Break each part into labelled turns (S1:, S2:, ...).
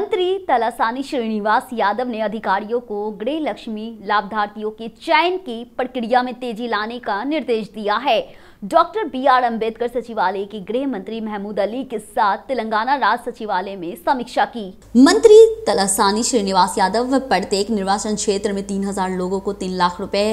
S1: मंत्री तलासानी श्रीनिवास यादव ने अधिकारियों को गृह लक्ष्मी लाभार्थियों के चयन की प्रक्रिया में तेजी लाने का निर्देश दिया है डॉक्टर बी आर अम्बेडकर सचिवालय के गृह मंत्री महमूद अली के साथ तेलंगाना राज्य सचिवालय में समीक्षा की मंत्री तलासानी श्रीनिवास यादव प्रत्येक निर्वाचन क्षेत्र में तीन हजार लोगों को तीन लाख रूपए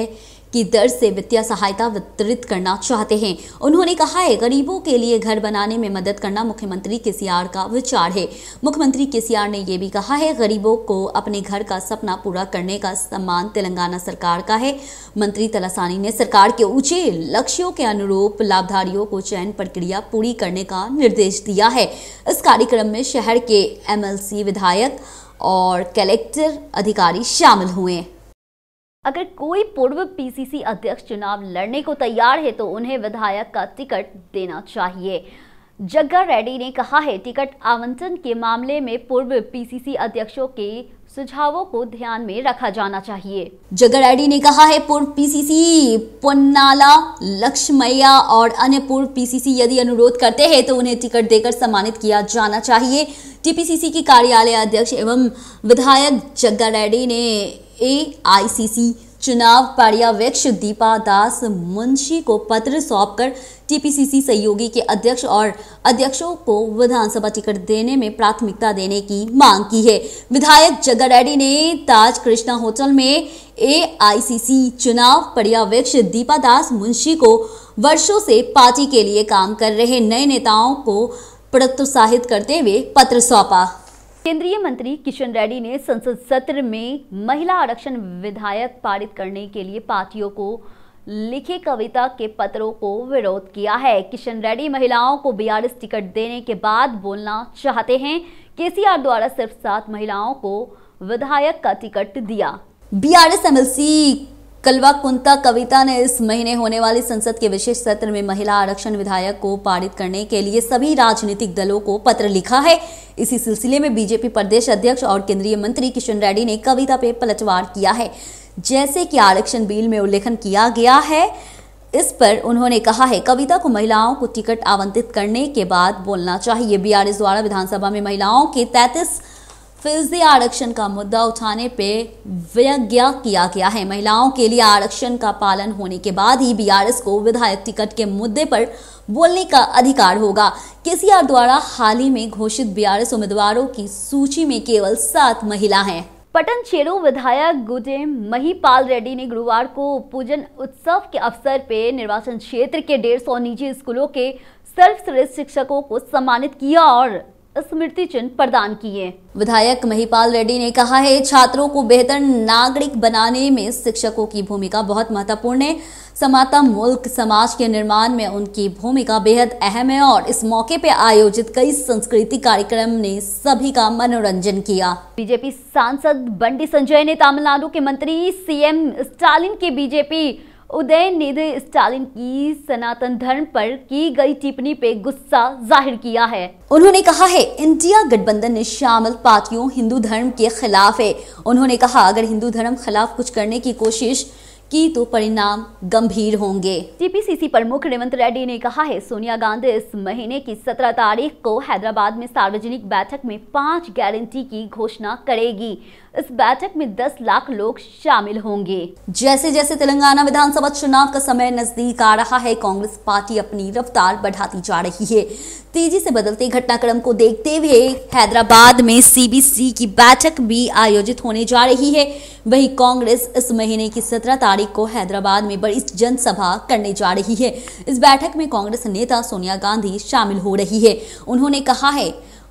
S1: की दर से वित्तीय सहायता वितरित करना चाहते हैं उन्होंने कहा है गरीबों के लिए घर बनाने में मदद करना मुख्यमंत्री केसीआर का विचार है मुख्यमंत्री केसीआर ने यह भी कहा है गरीबों को अपने घर का सपना पूरा करने का सम्मान तेलंगाना सरकार का है मंत्री तलासानी ने सरकार के ऊंचे लक्ष्यों के अनुरूप लाभधारियों को चयन प्रक्रिया पूरी करने का निर्देश दिया है इस कार्यक्रम में शहर के एमएलसी विधायक और कलेक्टर अधिकारी शामिल हुए अगर कोई पूर्व पीसीसी अध्यक्ष चुनाव लड़ने को तैयार है तो उन्हें विधायक का टिकट देना चाहिए जग्गा रेड्डी ने कहा है टिकट आवंटन के मामले में पूर्व पीसीसी अध्यक्षों के सुझावों को ध्यान में रखा जाना चाहिए जग्गा रेड्डी ने कहा है पूर्व पीसीसी पुन्नाला लक्ष्मैया और अन्य पूर्व पीसीसी यदि अनुरोध करते हैं तो उन्हें टिकट देकर सम्मानित किया जाना चाहिए टीपीसीसी की कार्यालय अध्यक्ष एवं विधायक जग्गा रेड्डी ने एआईसीसी चुनाव पर्यवेक्ष दीपा दास मुंशी को पत्र सौंपकर टीपीसीसी सहयोगी के अध्यक्ष और अध्यक्षों को विधानसभा टिकट देने में प्राथमिकता देने की मांग की है विधायक जगर रेड्डी ने ताज कृष्णा होटल में एआईसीसी चुनाव पर्यवेक्ष दीपा दास मुंशी को वर्षों से पार्टी के लिए काम कर रहे नए नेताओं को प्रोत्साहित करते हुए पत्र सौंपा केंद्रीय मंत्री किशन रेड्डी ने संसद सत्र में महिला आरक्षण विधायक पारित करने के लिए पार्टियों को लिखे कविता के पत्रों को विरोध किया है किशन रेड्डी महिलाओं को बयालीस टिकट देने के बाद बोलना चाहते हैं केसीआर द्वारा सिर्फ सात महिलाओं को विधायक का टिकट दिया B R S M L C Kalvakuntla Kavitha ने इस महीने होने वाले संसद के विशेष सत्र में महिला आरक्षण विधायक को पारित करने के लिए सभी राजनीतिक दलों को पत्र लिखा है इसी सिलसिले में बीजेपी प्रदेश अध्यक्ष और केंद्रीय मंत्री किशन रेड्डी ने कविता पे पलटवार किया है जैसे कि आरक्षण बिल में उल्लेखन किया गया है इस पर उन्होंने कहा है कविता को महिलाओं को टिकट आवंटित करने के बाद बोलना चाहिए बीआरएस द्वारा विधानसभा में महिलाओं के तैतीस फीसदी आरक्षण का मुद्दा उठाने पे व्यज्ञा किया गया है महिलाओं के लिए आरक्षण का पालन होने के बाद ही बीआरएस को विधायक टिकट के मुद्दे पर बोलने का अधिकार होगा केसीआर द्वारा हाल ही में घोषित बीआरएस उम्मीदवारों की सूची में केवल सात महिला हैं पटन छेड़ो विधायक गुजे महीपाल रेड्डी ने गुरुवार को पूजन उत्सव के अवसर पे निर्वाचन क्षेत्र के डेढ़ सौ निजी स्कूलों के सर्वश्रेष्ठ शिक्षकों को सम्मानित किया और स्मृति चिन्ह प्रदान किए विधायक महिपाल रेड्डी ने कहा है छात्रों को बेहतर नागरिक बनाने में शिक्षकों की भूमिका बहुत महत्वपूर्ण है समाता मुल्क समाज के निर्माण में उनकी भूमिका बेहद अहम है और इस मौके पर आयोजित कई संस्कृति कार्यक्रम ने सभी का मनोरंजन किया बीजेपी सांसद बंडी संजय ने तमिलनाडु के मंत्री सीएम स्टालिन के बीजेपी उदय निधि स्टालिन की सनातन धर्म पर की गई टिप्पणी पे गुस्सा जाहिर किया है उन्होंने कहा है इंडिया गठबंधन में शामिल पार्टियों हिंदू धर्म के खिलाफ है उन्होंने कहा अगर हिंदू धर्म खिलाफ कुछ करने की कोशिश की तो परिणाम गंभीर होंगे टीपीसीसी प्रमुख रेवंत रेड्डी ने कहा है सोनिया गांधी इस महीने की 17 तारीख को हैदराबाद में सार्वजनिक बैठक में पांच गारंटी की घोषणा करेगी इस बैठक में 10 लाख लोग शामिल होंगे जैसे जैसे तेलंगाना विधानसभा चुनाव का समय नजदीक आ रहा है कांग्रेस पार्टी अपनी रफ्तार बढ़ाती जा रही है तेजी से बदलते घटनाक्रम को देखते हुए हैदराबाद में सीबीसी की बैठक भी आयोजित होने जा रही है वही कांग्रेस इस महीने की सत्रह तारीख तारीख को हैदराबाद में बड़ी जनसभा करने जा रही है इस बैठक में कांग्रेस नेता सोनिया गांधी शामिल हो रही है उन्होंने कहा है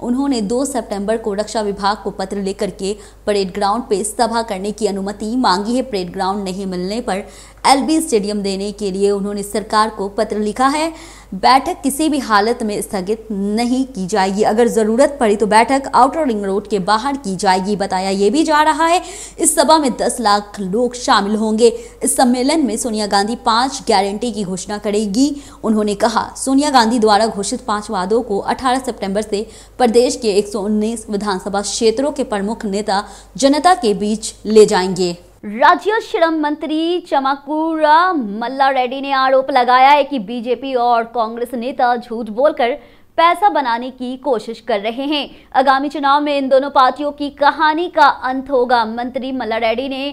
S1: उन्होंने 2 सितंबर को रक्षा विभाग को पत्र लेकर के परेड ग्राउंड पे सभा करने की अनुमति मांगी है परेड ग्राउंड नहीं मिलने पर एलबी स्टेडियम देने के लिए उन्होंने सरकार को पत्र लिखा है बैठक किसी भी हालत में स्थगित नहीं की जाएगी अगर ज़रूरत पड़ी तो बैठक आउटर रिंग रोड के बाहर की जाएगी बताया ये भी जा रहा है इस सभा में दस लाख लोग शामिल होंगे इस सम्मेलन में सोनिया गांधी पाँच गारंटी की घोषणा करेगी उन्होंने कहा सोनिया गांधी द्वारा घोषित पाँच वादों को अठारह सेप्टेम्बर से प्रदेश के एक विधानसभा क्षेत्रों के प्रमुख नेता जनता के बीच ले जाएंगे राज्य श्रम मंत्री चमाकूरा मल्ला रेड्डी ने आरोप लगाया है कि बीजेपी और कांग्रेस नेता झूठ बोलकर पैसा बनाने की कोशिश कर रहे हैं आगामी चुनाव में इन दोनों पार्टियों की कहानी का अंत होगा मंत्री मल्ला रेड्डी ने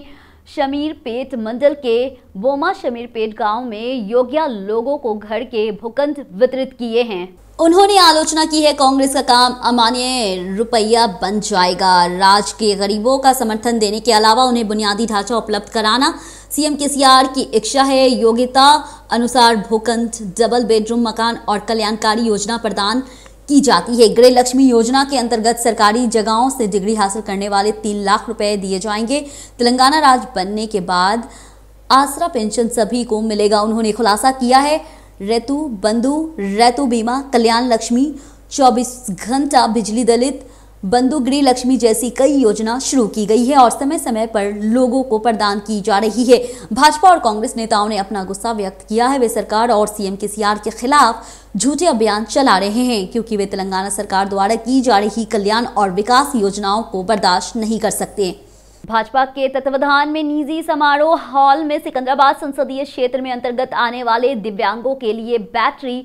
S1: शमीर पेट मंडल के बोमा शमीर पेट गांव में योग्य लोगों को घर के भूकंध वितरित किए हैं उन्होंने आलोचना की है कांग्रेस का काम अमान्य रुपया बन जाएगा राज्य के गरीबों का समर्थन देने के अलावा उन्हें बुनियादी ढांचा उपलब्ध कराना सीएम केसीआर की इच्छा है योग्यता अनुसार भूकंप डबल बेडरूम मकान और कल्याणकारी योजना प्रदान की जाती है गृह लक्ष्मी योजना के अंतर्गत सरकारी जगहों से डिग्री हासिल करने वाले तीन लाख रुपए दिए जाएंगे तेलंगाना राज्य बनने के बाद आसरा पेंशन सभी को मिलेगा उन्होंने खुलासा किया है रेतु बंधु रेतु बीमा कल्याण लक्ष्मी 24 घंटा बिजली दलित बंधु गृह लक्ष्मी जैसी कई योजना शुरू की गई है और समय समय पर लोगों को प्रदान की जा रही है भाजपा और कांग्रेस नेताओं ने अपना गुस्सा व्यक्त किया है वे सरकार और सीएम केसीआर के खिलाफ झूठे अभियान चला रहे हैं क्योंकि वे तेलंगाना सरकार द्वारा की जा रही कल्याण और विकास योजनाओं को बर्दाश्त नहीं कर सकते भाजपा के तत्वाधान में निजी समारोह हॉल में सिकंदराबाद संसदीय क्षेत्र में अंतर्गत आने वाले दिव्यांगों के लिए बैटरी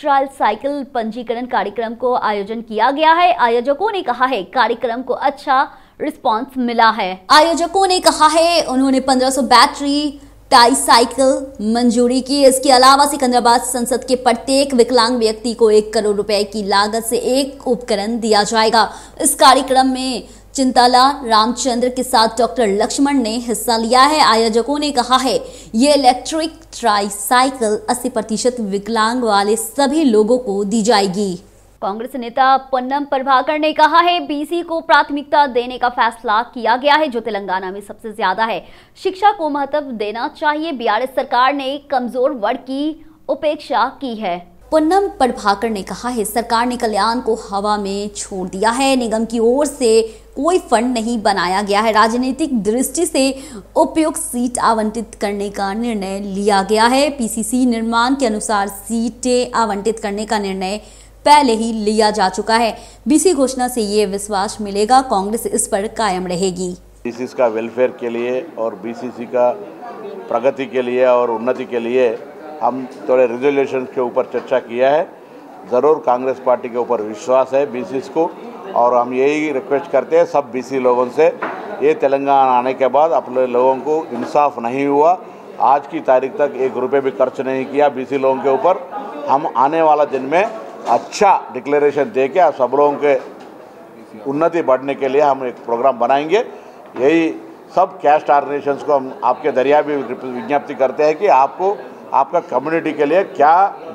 S1: ट्रायल साइकिल पंजीकरण कार्यक्रम को आयोजन किया गया है आयोजकों ने कहा है कार्यक्रम को अच्छा रिस्पांस मिला है आयोजकों ने कहा है उन्होंने 1500 बैटरी टाई साइकिल मंजूरी की इसके अलावा सिकंदराबाद संसद के प्रत्येक विकलांग व्यक्ति को एक करोड़ रुपए की लागत से एक उपकरण दिया जाएगा इस कार्यक्रम में चिंताला रामचंद्र के साथ डॉक्टर लक्ष्मण ने हिस्सा लिया है आयोजकों ने कहा है ये इलेक्ट्रिक ट्राईसाइकिल 80 प्रतिशत विकलांग वाले सभी लोगों को दी जाएगी कांग्रेस नेता पन्नम प्रभाकर ने कहा है बीसी को प्राथमिकता देने का फैसला किया गया है जो तेलंगाना में सबसे ज्यादा है शिक्षा को महत्व देना चाहिए बीआरएस सरकार ने कमजोर वर्ग की उपेक्षा की है पूनम प्रभाकर ने कहा है सरकार ने कल्याण को हवा में छोड़ दिया है निगम की ओर से कोई फंड नहीं बनाया गया है राजनीतिक दृष्टि से उपयुक्त सीट आवंटित करने का निर्णय लिया गया है पीसीसी निर्माण के अनुसार सीटें आवंटित करने का निर्णय पहले ही लिया जा चुका है बीसी घोषणा से ये विश्वास मिलेगा कांग्रेस इस पर कायम रहेगी बीसीसी का वेलफेयर के लिए और बीसीसी का प्रगति के लिए और उन्नति के लिए हम थोड़े रेजोल्यूशन के ऊपर चर्चा किया है ज़रूर कांग्रेस पार्टी के ऊपर विश्वास है बीसीसी को और हम यही रिक्वेस्ट करते हैं सब बीसी लोगों से ये तेलंगाना आने के बाद अपने लोगों को इंसाफ नहीं हुआ आज की तारीख तक एक रुपये भी खर्च नहीं किया बीसी लोगों के ऊपर हम आने वाला दिन में अच्छा डिक्लेरेशन दे के सब लोगों के उन्नति बढ़ने के लिए हम एक प्रोग्राम बनाएंगे यही सब कैस्ट ऑर्गेनाइजेशन को हम आपके दरिया भी विज्ञप्ति करते हैं कि आपको आपका कम्युनिटी के लिए क्या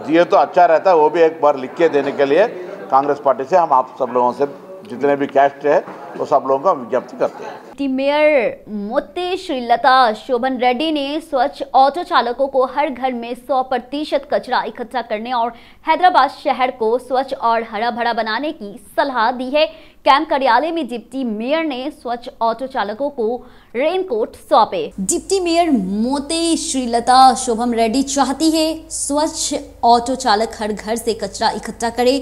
S1: दिए तो अच्छा रहता है वो भी एक बार लिख के देने के लिए कांग्रेस पार्टी से हम आप सब लोगों से जितने भी कैस्ट है वो सब लोगों का विज्ञप्ति करते हैं मेयर मोती श्रीलता शोभन रेड्डी ने स्वच्छ ऑटो चालकों को हर घर में 100 प्रतिशत कचरा इकट्ठा करने और हैदराबाद शहर को स्वच्छ और हरा भरा बनाने की सलाह दी है कैंप कार्यालय में डिप्टी मेयर ने स्वच्छ ऑटो चालकों को रेनकोट सौंपे डिप्टी मेयर मोते श्रीलता शोभम रेड्डी चाहती है स्वच्छ ऑटो चालक हर घर से कचरा इकट्ठा करे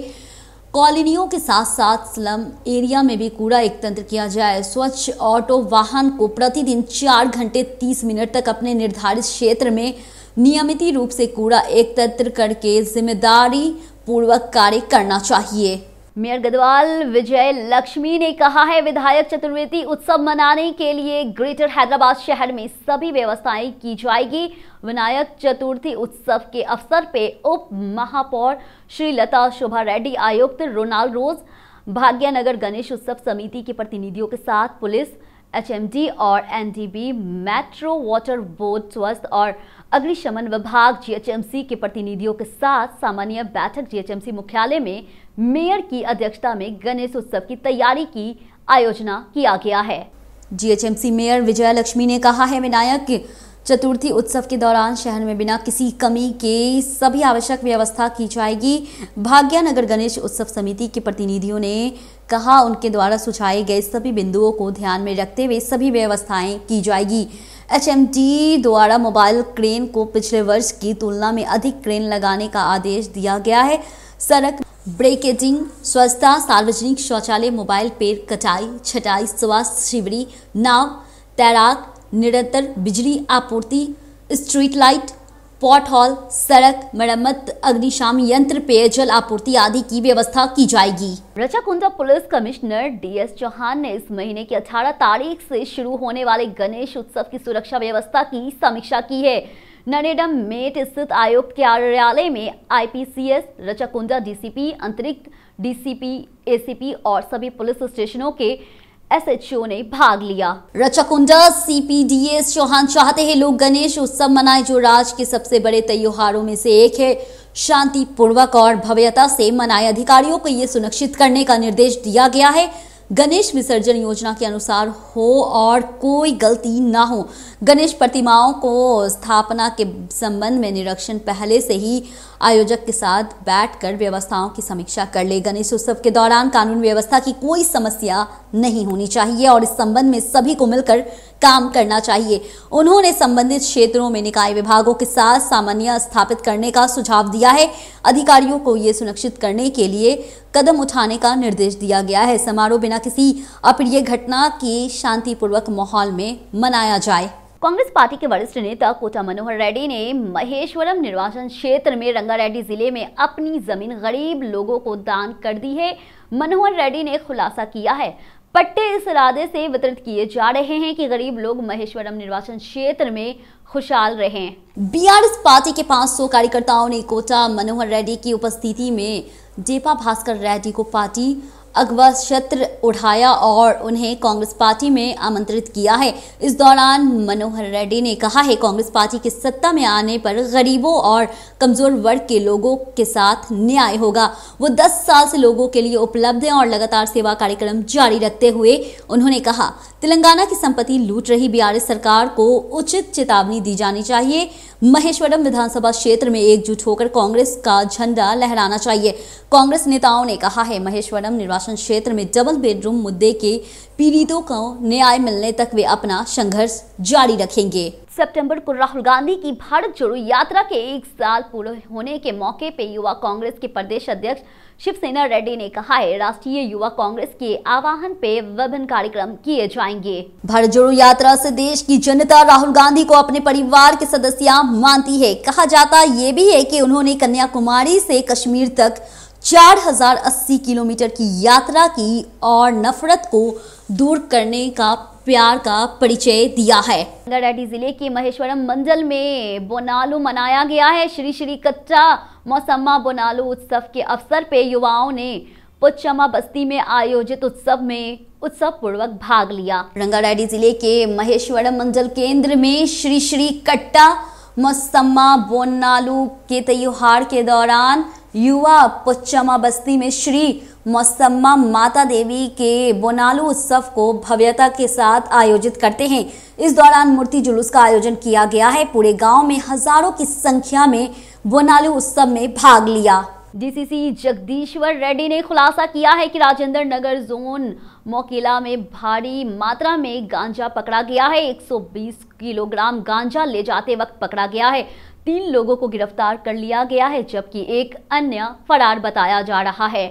S1: कॉलोनियों के साथ साथ स्लम एरिया में भी कूड़ा एकत्र किया जाए स्वच्छ ऑटो वाहन को प्रतिदिन चार घंटे तीस मिनट तक अपने निर्धारित क्षेत्र में नियमित रूप से कूड़ा एकत्र करके जिम्मेदारी पूर्वक कार्य करना चाहिए मेयर गदवाल विजय लक्ष्मी ने कहा है विधायक चतुर्वेदी उत्सव मनाने के लिए ग्रेटर हैदराबाद शहर में सभी व्यवस्थाएं की जाएगी विनायक चतुर्थी उत्सव के अवसर पे उप महापौर श्री लता शोभा रेड्डी आयुक्त रोनाल्ड रोज भाग्यनगर गणेश उत्सव समिति के प्रतिनिधियों के साथ पुलिस एचएमडी और एनडीबी मेट्रो वाटर बोर्ड स्वस्थ और अग्निशमन विभाग जीएचएमसी के प्रतिनिधियों के साथ सामान्य बैठक जीएचएमसी मुख्यालय में मेयर की अध्यक्षता में गणेश उत्सव की तैयारी की आयोजना किया गया है जीएचएमसी मेयर विजय लक्ष्मी ने कहा है विनायक चतुर्थी उत्सव के दौरान शहर में बिना किसी कमी के सभी आवश्यक व्यवस्था की जाएगी भाग्यानगर गणेश उत्सव समिति के प्रतिनिधियों ने कहा उनके द्वारा सुझाए गए सभी बिंदुओं को ध्यान में रखते हुए सभी व्यवस्थाएं की जाएगी एच द्वारा मोबाइल क्रेन को पिछले वर्ष की तुलना में अधिक क्रेन लगाने का आदेश दिया गया है सड़क ब्रेकेजिंग स्वच्छता सार्वजनिक शौचालय मोबाइल पेड़ कटाई छटाई स्वास्थ्य शिविरी नाव तैराक निरंतर बिजली आपूर्ति स्ट्रीट लाइट पॉट हॉल सड़क मरम्मत अग्निशाम यंत्र पेयजल आपूर्ति आदि की व्यवस्था की जाएगी Rachakonda police commissioner DS Chauhan ने इस महीने की 18 तारीख से शुरू होने वाले गणेश उत्सव की सुरक्षा व्यवस्था की समीक्षा की है नरेडम मेट स्थित आयुक्त कार्यालय में आईपीसीएस रचाकुंदा डीसीपी अंतरिक्त डीसीपी एसीपी और सभी पुलिस स्टेशनों के एसएचओ ने भाग लिया रचाकुंडा सीपीडीएस चौहान चाहते हैं लोग गणेश उत्सव मनाए जो राज्य के सबसे बड़े त्योहारों में से एक है शांति पूर्वक और भव्यता से मनाए अधिकारियों को ये सुनिश्चित करने का निर्देश दिया गया है गणेश विसर्जन योजना के अनुसार हो और कोई गलती ना हो गणेश प्रतिमाओं को स्थापना के संबंध में निरीक्षण पहले से ही आयोजक के साथ बैठकर व्यवस्थाओं की समीक्षा कर ले गणेश उत्सव के दौरान कानून व्यवस्था की कोई समस्या नहीं होनी चाहिए और इस संबंध में सभी को मिलकर काम करना चाहिए उन्होंने संबंधित क्षेत्रों में निकाय विभागों के साथ सामान्य स्थापित करने का सुझाव दिया है अधिकारियों को ये सुनिश्चित करने के लिए कदम उठाने का निर्देश दिया गया है समारोह बिना किसी अप्रिय घटना के शांतिपूर्वक माहौल में मनाया जाए कांग्रेस पार्टी के वरिष्ठ नेता कोटा मनोहर रेड्डी ने महेश्वरम निर्वाचन क्षेत्र में रंगारेड्डी जिले में अपनी जमीन गरीब लोगों को दान कर दी है मनोहर रेड्डी ने खुलासा किया है पट्टे इस इरादे से वितरित किए जा रहे हैं कि गरीब लोग महेश्वरम निर्वाचन क्षेत्र में खुशहाल रहे बीआरएस पार्टी के 500 कार्यकर्ताओं ने कोटा मनोहर रेड्डी की उपस्थिति में डेपा भास्कर रेड्डी को पार्टी अगवा छत्र उठाया और उन्हें कांग्रेस पार्टी में आमंत्रित किया है इस दौरान मनोहर रेड्डी ने कहा है कांग्रेस पार्टी के सत्ता में आने पर गरीबों और कमजोर वर्ग के लोगों के साथ न्याय होगा वो दस साल से लोगों के लिए उपलब्ध है और लगातार सेवा कार्यक्रम जारी रखते हुए उन्होंने कहा तेलंगाना की संपत्ति लूट रही बिहार सरकार को उचित चेतावनी दी जानी चाहिए महेश्वरम विधानसभा क्षेत्र में एकजुट होकर कांग्रेस का झंडा लहराना चाहिए कांग्रेस नेताओं ने कहा है महेश्वरम निर्वाचन शासन क्षेत्र में डबल बेडरूम मुद्दे के पीड़ितों को न्याय मिलने तक वे अपना संघर्ष जारी रखेंगे सितंबर को राहुल गांधी की भारत जोड़ो यात्रा के एक साल पूरे होने के मौके पर युवा कांग्रेस के प्रदेश अध्यक्ष शिवसेना रेड्डी ने कहा है राष्ट्रीय युवा कांग्रेस के आवाहन पे विभिन्न कार्यक्रम किए जाएंगे भारत जोड़ो यात्रा से देश की जनता राहुल गांधी को अपने परिवार के सदस्य मानती है कहा जाता ये भी है की उन्होंने कन्याकुमारी से कश्मीर तक 4080 किलोमीटर की यात्रा की और नफरत को दूर करने का प्यार का परिचय दिया है रंगारेड्डी जिले के महेश्वरम मंडल में बोनालू मनाया गया है श्री श्री कच्चा मौसमा बोनालू उत्सव के अवसर पे युवाओं ने पुचमा बस्ती में आयोजित उत्सव में उत्सव पूर्वक भाग लिया रंगारेड्डी जिले के महेश्वरम मंडल केंद्र में श्री श्री कट्टा मौसम बोनालू के त्योहार के दौरान युवा पुच्चमा बस्ती में श्री मौसम्मा माता देवी के बोनालू उत्सव को भव्यता के साथ आयोजित करते हैं इस दौरान मूर्ति जुलूस का आयोजन किया गया है पूरे गांव में हजारों की संख्या में बोनालू उत्सव में भाग लिया डीसीसी जगदीश्वर रेड्डी ने खुलासा किया है कि राजेंद्र नगर जोन मोकिला में भारी मात्रा में गांजा पकड़ा गया है 120 किलोग्राम गांजा ले जाते वक्त पकड़ा गया है तीन लोगों को गिरफ्तार कर लिया गया है जबकि एक अन्य फरार बताया जा रहा है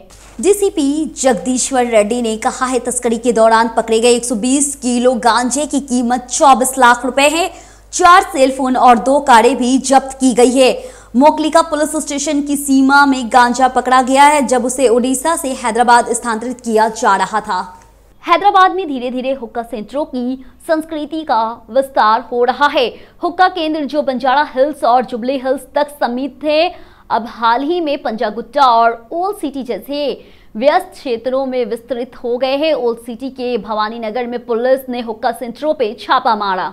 S1: डीसीपी जगदीश्वर रेड्डी ने कहा है तस्करी के दौरान पकड़े गए 120 किलो गांजे की कीमत चौबीस लाख रुपए है चार सेलफोन और दो कारें भी जब्त की गई है मोकलिका पुलिस स्टेशन की सीमा में गांजा पकड़ा गया है जब उसे उड़ीसा से हैदराबाद स्थानांतरित किया जा रहा था हैदराबाद में धीरे धीरे हुक्का सेंटरों की संस्कृति का विस्तार हो रहा है हुक्का केंद्र जो बंजारा हिल्स और जुबली हिल्स तक समित थे अब हाल ही में पंजागुट्टा और ओल्ड सिटी जैसे व्यस्त क्षेत्रों में विस्तृत हो गए हैं ओल्ड सिटी के भवानी नगर में पुलिस ने हुक्का सेंटरों पर छापा मारा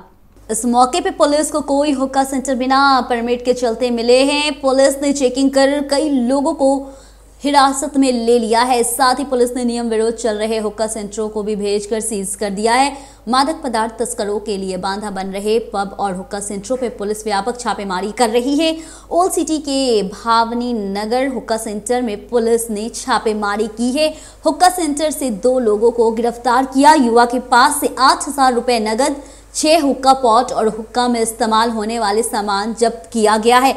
S1: इस मौके पे पुलिस को कोई हुक्का सेंटर बिना परमिट के चलते मिले हैं पुलिस ने चेकिंग कर कई लोगों को हिरासत में ले लिया है साथ ही पुलिस ने नियम विरोध चल रहे हुक्का सेंटरों को भी भेजकर सीज कर दिया है मादक पदार्थ तस्करों के लिए बांधा बन रहे पब और हुक्का सेंटरों पर पुलिस व्यापक छापेमारी कर रही है ओल्ड सिटी के भावनी नगर हुक्का सेंटर में पुलिस ने छापेमारी की है हुक्का सेंटर से दो लोगों को गिरफ्तार किया युवा के पास से आठ हजार रुपये नगद छह हुक्का पॉट और हुक्का में इस्तेमाल होने वाले सामान जब्त किया गया है